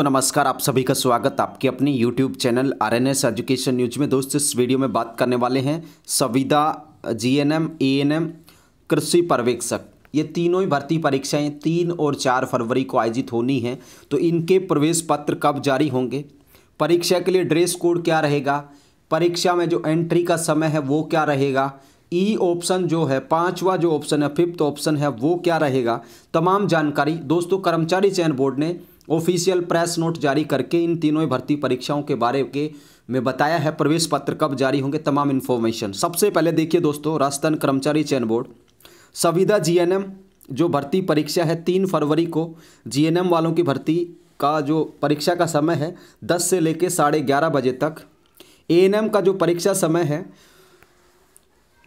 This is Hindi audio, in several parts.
तो नमस्कार आप सभी का स्वागत आपके अपने YouTube channel R N S education news में दोस्त इस वीडियो में बात करने वाले हैं सविदा G N M A N M कृषि पर्यवेक्षक ये तीनों ही भर्ती परीक्षाएं तीन और चार फरवरी को आयोजित होनी है तो इनके प्रवेश पत्र कब जारी होंगे परीक्षा के लिए ड्रेस कोड क्या रहेगा परीक्षा में जो एंट्री का समय है वो क्या रहेगा ई ऑप्शन जो है पांचवा जो ऑप्शन है फिफ्थ ऑप्शन है वो क्या रहेगा तमाम जानकारी दोस्तों कर्मचारी चयन बोर्ड ने ऑफिशियल प्रेस नोट जारी करके इन तीनों भर्ती परीक्षाओं के बारे के में बताया है प्रवेश पत्र कब जारी होंगे तमाम इन्फॉर्मेशन सबसे पहले देखिए दोस्तों राजस्थान कर्मचारी चयन बोर्ड संविदा जीएनएम जो भर्ती परीक्षा है तीन फरवरी को जीएनएम वालों की भर्ती का जो परीक्षा का समय है दस से लेकर साढ़े ग्यारह बजे तक ए का जो परीक्षा समय है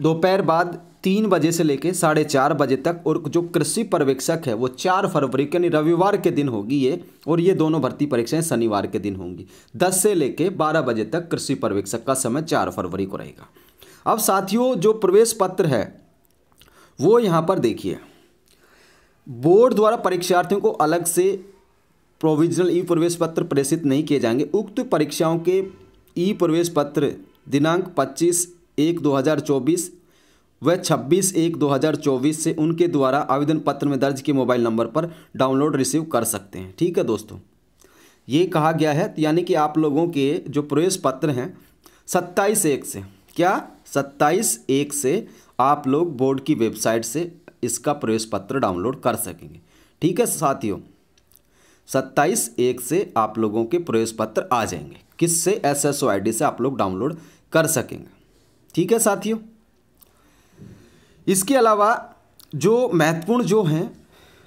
दोपहर बाद तीन बजे से लेकर साढ़े चार बजे तक और जो कृषि पर्यवेक्षक है वो चार फरवरी के रविवार के दिन होगी ये और ये दोनों भर्ती परीक्षाएं शनिवार के दिन होंगी दस से लेकर बारह बजे तक कृषि पर्यवेक्षक का समय चार फरवरी को रहेगा अब साथियों जो प्रवेश पत्र है वो यहाँ पर देखिए बोर्ड द्वारा परीक्षार्थियों को अलग से प्रोविजनल ई प्रवेश पत्र प्रेषित नहीं किए जाएंगे उक्त परीक्षाओं के ई प्रवेश पत्र दिनांक 25 एक वह 26 एक 2024 से उनके द्वारा आवेदन पत्र में दर्ज किए मोबाइल नंबर पर डाउनलोड रिसीव कर सकते हैं ठीक है दोस्तों ये कहा गया है तो यानी कि आप लोगों के जो प्रवेश पत्र हैं सत्ताईस एक से क्या सत्ताईस एक से आप लोग बोर्ड की वेबसाइट से इसका प्रवेश पत्र डाउनलोड कर सकेंगे ठीक है साथियों सत्ताईस एक से आप लोगों के प्रवेश पत्र आ जाएंगे किससे S S O I D से आप लोग डाउनलोड कर सकेंगे ठीक है साथियों इसके अलावा जो महत्वपूर्ण जो हैं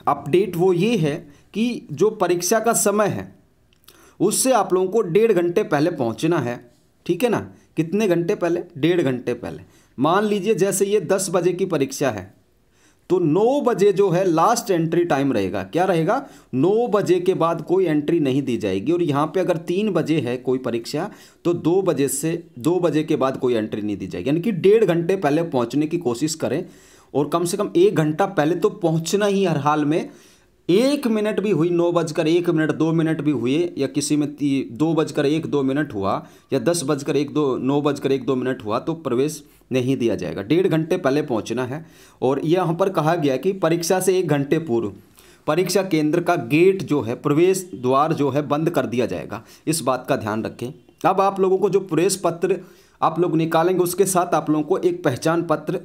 अपडेट वो ये है कि जो परीक्षा का समय है उससे आप लोगों को डेढ़ घंटे पहले पहुंचना है ठीक है ना कितने घंटे पहले डेढ़ घंटे पहले मान लीजिए जैसे ये दस बजे की परीक्षा है तो 9 बजे जो है लास्ट एंट्री टाइम रहेगा क्या रहेगा 9 बजे के बाद कोई एंट्री नहीं दी जाएगी और यहाँ पे अगर तीन बजे है कोई परीक्षा तो दो बजे से दो बजे के बाद कोई एंट्री नहीं दी जाएगी यानी कि डेढ़ घंटे पहले पहुँचने की कोशिश करें और कम से कम एक घंटा पहले तो पहुँचना ही हर हाल में एक मिनट भी हुई नौ बजकर एक मिनट दो मिनट भी हुए या किसी में दो बजकर एक दो मिनट हुआ या दस बजकर एक दो नौ बजकर एक दो मिनट हुआ तो प्रवेश नहीं दिया जाएगा डेढ़ घंटे पहले पहुंचना है और यहाँ पर कहा गया कि परीक्षा से एक घंटे पूर्व परीक्षा केंद्र का गेट जो है प्रवेश द्वार जो है बंद कर दिया जाएगा इस बात का ध्यान रखें अब आप लोगों को जो प्रवेश पत्र आप लोग निकालेंगे उसके साथ आप लोगों को एक पहचान पत्र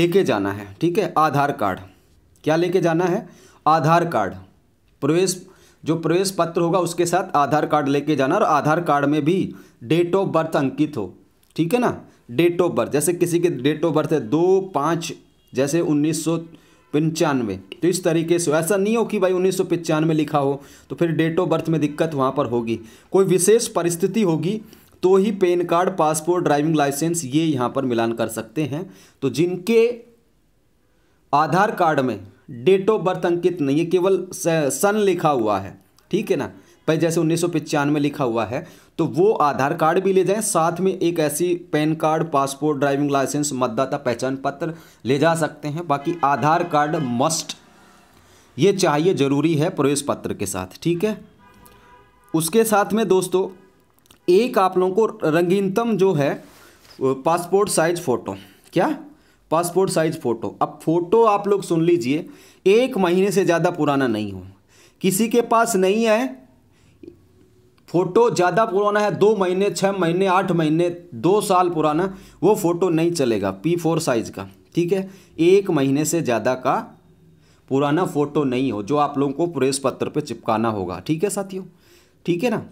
लेके जाना है ठीक है आधार कार्ड क्या लेके जाना है आधार कार्ड प्रवेश जो प्रवेश पत्र होगा उसके साथ आधार कार्ड लेके जाना और आधार कार्ड में भी डेट ऑफ बर्थ अंकित हो ठीक है ना डेट ऑफ बर्थ जैसे किसी के डेट ऑफ बर्थ है दो पाँच जैसे उन्नीस सौ पंचानवे तो इस तरीके से ऐसा नहीं हो कि भाई उन्नीस सौ लिखा हो तो फिर डेट ऑफ बर्थ में दिक्कत वहाँ पर होगी कोई विशेष परिस्थिति होगी तो ही PAN card passport driving licence ये यहाँ पर मिलान कर सकते हैं तो जिनके आधार कार्ड में डेट ऑफ बर्थ अंकित नहीं है केवल सन लिखा हुआ है ठीक है ना पर जैसे उन्नीस में लिखा हुआ है तो वो आधार कार्ड भी ले जाएं साथ में एक ऐसी PAN card passport driving licence मतदाता पहचान पत्र ले जा सकते हैं बाकी आधार कार्ड मस्ट ये चाहिए ज़रूरी है प्रवेश पत्र के साथ ठीक है उसके साथ में दोस्तों एक आप लोगों को रंगीनतम जो है पासपोर्ट साइज फ़ोटो क्या पासपोर्ट साइज फ़ोटो अब फ़ोटो आप लोग सुन लीजिए एक महीने से ज़्यादा पुराना नहीं हो किसी के पास नहीं है फ़ोटो ज़्यादा पुराना है दो महीने छः महीने आठ महीने दो साल पुराना वो फ़ोटो नहीं चलेगा पी फोर साइज़ का ठीक है एक महीने से ज़्यादा का पुराना फ़ोटो नहीं हो जो आप लोगों को प्रेस पत्र पे चिपकाना होगा ठीक है साथियों ठीक है ना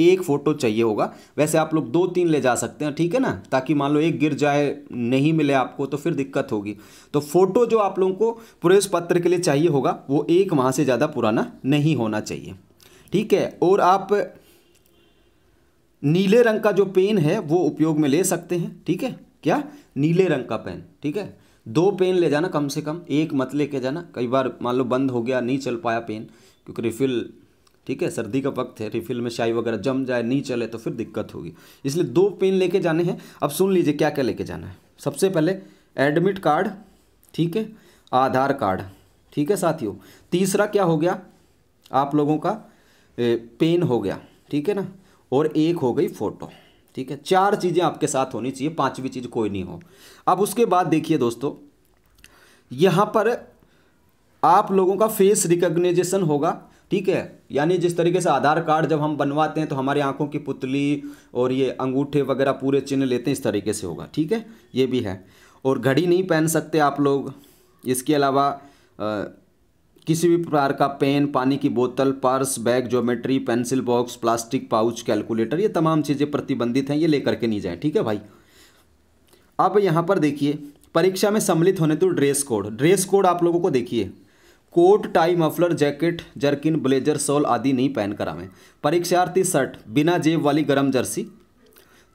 एक फ़ोटो चाहिए होगा वैसे आप लोग दो तीन ले जा सकते हैं ठीक है ना ताकि मान लो एक गिर जाए नहीं मिले आपको तो फिर दिक्कत होगी तो फ़ोटो जो आप लोगों को प्रेस पत्र के लिए चाहिए होगा वो एक माह से ज़्यादा पुराना नहीं होना चाहिए ठीक है और आप नीले रंग का जो पेन है वो उपयोग में ले सकते हैं ठीक है क्या नीले रंग का पेन ठीक है दो पेन ले जाना कम से कम एक मत लेके जाना कई बार मान लो बंद हो गया नहीं चल पाया पेन क्योंकि रिफिल ठीक है सर्दी का वक्त है रिफिल में शाही वगैरह जम जाए नहीं चले तो फिर दिक्कत होगी इसलिए दो पेन लेके जाने हैं अब सुन लीजिए क्या क्या लेके जाना है सबसे पहले एडमिट कार्ड ठीक है आधार कार्ड ठीक है साथियों तीसरा क्या हो गया आप लोगों का पेन हो गया ठीक है ना और एक हो गई फ़ोटो ठीक है चार चीज़ें आपके साथ होनी चाहिए पांचवी चीज़ कोई नहीं हो अब उसके बाद देखिए दोस्तों यहाँ पर आप लोगों का फेस रिकग्नाइजेशन होगा ठीक है यानी जिस तरीके से आधार कार्ड जब हम बनवाते हैं तो हमारी आंखों की पुतली और ये अंगूठे वगैरह पूरे चिन्ह लेते हैं इस तरीके से होगा ठीक है ये भी है और घड़ी नहीं पहन सकते आप लोग इसके अलावा आ, किसी भी प्रकार का पेन पानी की बोतल purse bag geometry pencil box plastic pouch calculator ये तमाम चीज़ें प्रतिबंधित हैं ये लेकर के नहीं जाए ठीक है भाई अब यहाँ पर देखिए परीक्षा में सम्मिलित होने तो ड्रेस कोड ड्रेस कोड आप लोगों को देखिए coat tie muffler jacket jerkin blazer shawl आदि नहीं पहन कर आवें परीक्षार्थी शर्ट बिना जेब वाली गर्म जर्सी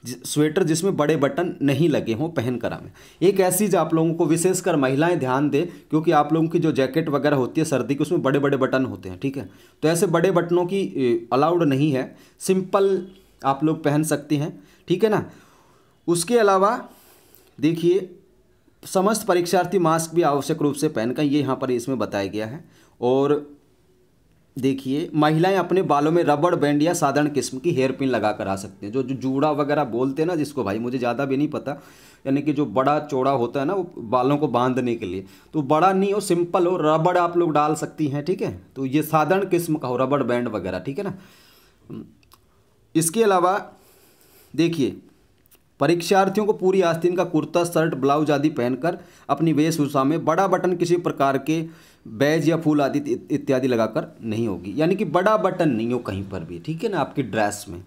स्वेटर जिसमें बड़े बटन नहीं लगे हों पहन कर हमें एक ऐसी जो आप लोगों को विशेषकर महिलाएं ध्यान दें क्योंकि आप लोगों की जो जैकेट वगैरह होती है सर्दी की उसमें बड़े बड़े बटन होते हैं ठीक है तो ऐसे बड़े बटनों की अलाउड नहीं है सिंपल आप लोग पहन सकते हैं ठीक है ना उसके अलावा देखिए समस्त परीक्षार्थी मास्क भी आवश्यक रूप से पहन कर ये यहाँ पर इसमें बताया गया है और देखिए महिलाएं अपने बालों में रबड़ बैंड या साधारण किस्म की हेयर पिन लगा कर आ सकते हैं जो जो जूड़ा वगैरह बोलते हैं ना जिसको भाई मुझे ज़्यादा भी नहीं पता यानी कि जो बड़ा चौड़ा होता है ना वो बालों को बांधने के लिए तो बड़ा नहीं हो सिंपल हो रबड़ आप लोग डाल सकती हैं ठीक है तो ये साधारण किस्म का हो रबड़ बैंड वगैरह ठीक है ना हम्म। इसके अलावा देखिए परीक्षार्थियों को पूरी आस्तीन का कुर्ता शर्ट ब्लाउज आदि पहनकर अपनी वेशभूषा में बड़ा बटन किसी प्रकार के बैज या फूल आदि इत्यादि लगाकर नहीं होगी यानी कि बड़ा बटन नहीं हो कहीं पर भी ठीक है ना आपकी ड्रेस में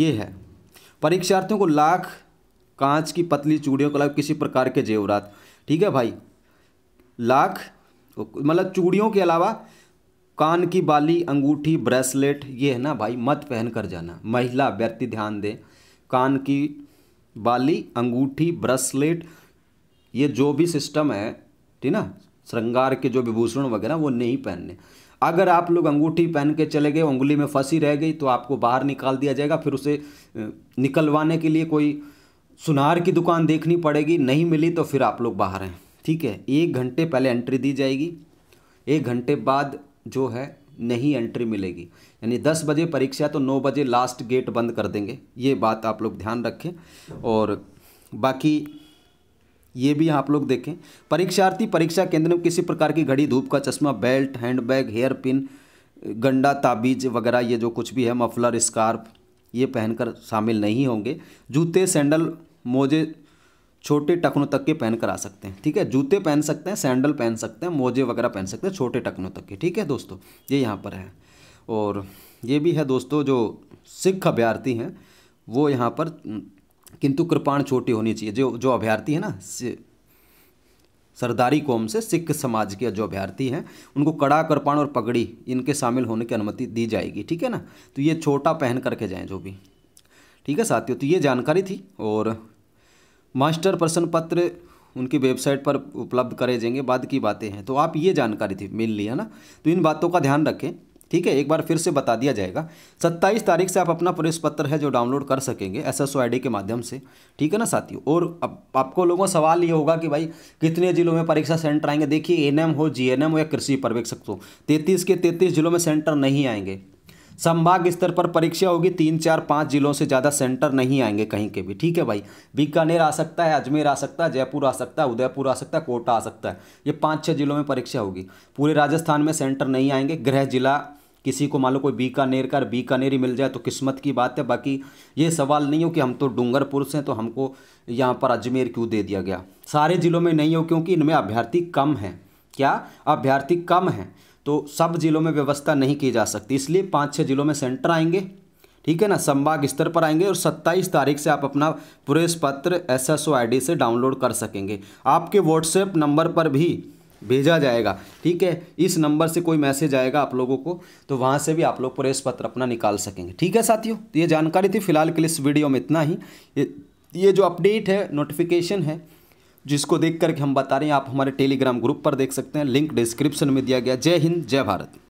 ये है परीक्षार्थियों को लाख कांच की पतली चूड़ियों के अलावा किसी प्रकार के जेवरात ठीक है भाई लाख मतलब चूड़ियों के अलावा कान की बाली अंगूठी ब्रेसलेट ये है ना भाई मत पहन कर जाना महिला व्यक्ति ध्यान दें कान की बाली अंगूठी ब्रेसलेट ये जो भी सिस्टम है ठीक ना श्रृंगार के जो विभूषण वगैरह वो नहीं पहनने अगर आप लोग अंगूठी पहन के चले गए उंगली में फंसी रह गई तो आपको बाहर निकाल दिया जाएगा फिर उसे निकलवाने के लिए कोई सुनार की दुकान देखनी पड़ेगी नहीं मिली तो फिर आप लोग बाहर हैं ठीक है एक घंटे पहले एंट्री दी जाएगी एक घंटे बाद जो है नहीं एंट्री मिलेगी यानी दस बजे परीक्षा तो नौ बजे लास्ट गेट बंद कर देंगे ये बात आप लोग ध्यान रखें और बाकी ये भी आप लोग देखें परीक्षार्थी परीक्षा केंद्र में किसी प्रकार की घड़ी धूप का चश्मा बेल्ट हैंडबैग हेयर पिन गंडा ताबीज वगैरह ये जो कुछ भी है मफलर स्कार्फ ये पहनकर शामिल नहीं होंगे जूते सैंडल मोजे छोटे टखनों तक के पहन कर आ सकते हैं ठीक है जूते पहन सकते हैं सैंडल पहन सकते हैं मोजे वगैरह पहन सकते हैं छोटे टखनों तक के ठीक है दोस्तों ये यहाँ पर है और ये भी है दोस्तों जो सिख अभ्यार्थी हैं वो यहाँ पर किंतु कृपाण छोटी होनी चाहिए जो जो अभ्यर्थी है ना सरदारी कौम से सिख समाज के जो अभ्यर्थी हैं उनको कड़ा कृपाण और पगड़ी इनके शामिल होने की अनुमति दी जाएगी ठीक है ना तो ये छोटा पहन करके जाएँ जो भी ठीक है साथियों तो ये जानकारी थी और मास्टर प्रश्न पत्र उनकी वेबसाइट पर उपलब्ध करे जाएंगे बाद की बातें हैं तो आप ये जानकारी थी मिल लिया ना तो इन बातों का ध्यान रखें ठीक है एक बार फिर से बता दिया जाएगा 27 तारीख से आप अपना प्रवेश पत्र है जो डाउनलोड कर सकेंगे एस एस के माध्यम से ठीक है ना साथियों और अब आपको लोगों सवाल ये होगा कि भाई कितने जिलों में परीक्षा सेंटर आएंगे देखिए एन हो जी हो या कृषि पर्यवेक्षक हो तैंतीस के तैतीस जिलों में सेंटर नहीं आएंगे संभाग स्तर पर परीक्षा होगी तीन चार पाँच जिलों से ज़्यादा सेंटर नहीं आएंगे कहीं के भी ठीक है भाई बीकानेर आ सकता है अजमेर आ सकता है जयपुर आ सकता है उदयपुर आ सकता है कोटा आ सकता है ये पाँच छः जिलों में परीक्षा होगी पूरे राजस्थान में सेंटर नहीं आएंगे गृह जिला किसी को मान लो कोई बीकानेर का बीकानेर ही मिल जाए तो किस्मत की बात है बाकी ये सवाल नहीं हो कि हम तो डूंगरपुर से हैं तो हमको यहाँ पर अजमेर क्यों दे दिया गया सारे ज़िलों में नहीं हो क्योंकि इनमें अभ्यर्थी कम हैं क्या अभ्यर्थी कम हैं तो सब ज़िलों में व्यवस्था नहीं की जा सकती इसलिए पाँच छः ज़िलों में सेंटर आएंगे ठीक है ना संभाग स्तर पर आएंगे और 27 तारीख से आप अपना प्रवेश पत्र एस एस से डाउनलोड कर सकेंगे आपके व्हाट्सएप नंबर पर भी भेजा जाएगा ठीक है इस नंबर से कोई मैसेज आएगा आप लोगों को तो वहाँ से भी आप लोग प्रेस पत्र अपना निकाल सकेंगे ठीक है साथियों तो ये जानकारी थी फिलहाल के लिए इस वीडियो में इतना ही ये, ये जो अपडेट है नोटिफिकेशन है जिसको देख करके हम बता रहे हैं आप हमारे टेलीग्राम ग्रुप पर देख सकते हैं लिंक डिस्क्रिप्शन में दिया गया जय हिंद जय भारत